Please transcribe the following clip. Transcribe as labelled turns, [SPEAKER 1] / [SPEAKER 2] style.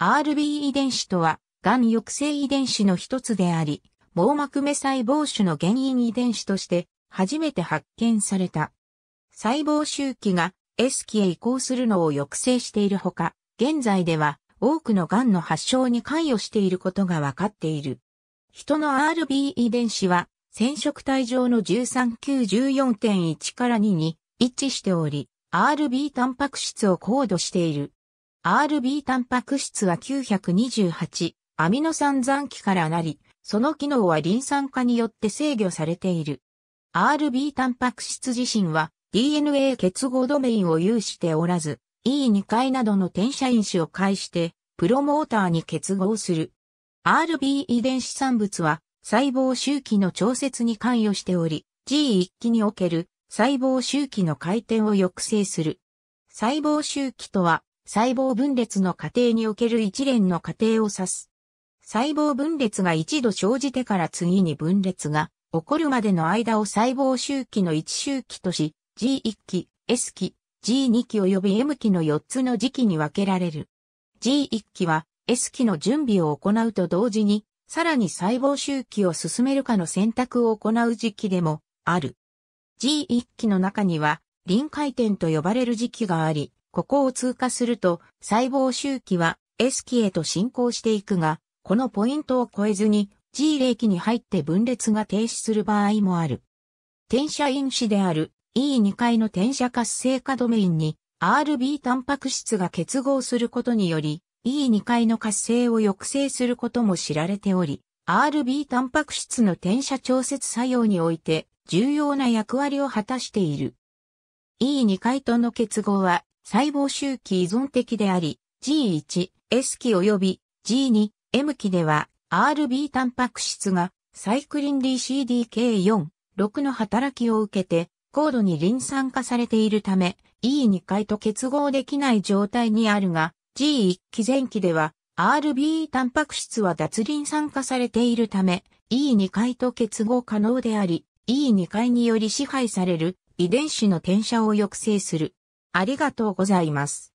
[SPEAKER 1] RB 遺伝子とは、癌抑制遺伝子の一つであり、網膜目細胞種の原因遺伝子として初めて発見された。細胞周期が S 期へ移行するのを抑制しているほか、現在では多くの癌の発症に関与していることがわかっている。人の RB 遺伝子は染色体上の13914.1から2に一致しており、RB タンパク質をコードしている。RB タンパク質は928アミノ酸残機からなり、その機能はリン酸化によって制御されている。RB タンパク質自身は DNA 結合ドメインを有しておらず、E2 回などの転写因子を介してプロモーターに結合する。RB 遺伝子産物は細胞周期の調節に関与しており、G1 期における細胞周期の回転を抑制する。細胞周期とは細胞分裂の過程における一連の過程を指す。細胞分裂が一度生じてから次に分裂が起こるまでの間を細胞周期の1周期とし、G1 期、S 期、G2 期及び M 期の4つの時期に分けられる。G1 期は S 期の準備を行うと同時に、さらに細胞周期を進めるかの選択を行う時期でもある。G1 期の中には、臨界点と呼ばれる時期があり、ここを通過すると、細胞周期は S 期へと進行していくが、このポイントを超えずに G0 期に入って分裂が停止する場合もある。転写因子である E2 回の転写活性化ドメインに RB タンパク質が結合することにより E2 回の活性を抑制することも知られており、RB タンパク質の転写調節作用において重要な役割を果たしている。E2 回との結合は細胞周期依存的であり、G1、S 期及び G2、M 期では RB タンパク質がサイクリン DCDK4、6の働きを受けて高度にリン酸化されているため E2 回と結合できない状態にあるが G1 期前期では RB タンパク質は脱リン酸化されているため E2 回と結合可能であり E2 回により支配される遺伝子の転写を抑制する。ありがとうございます。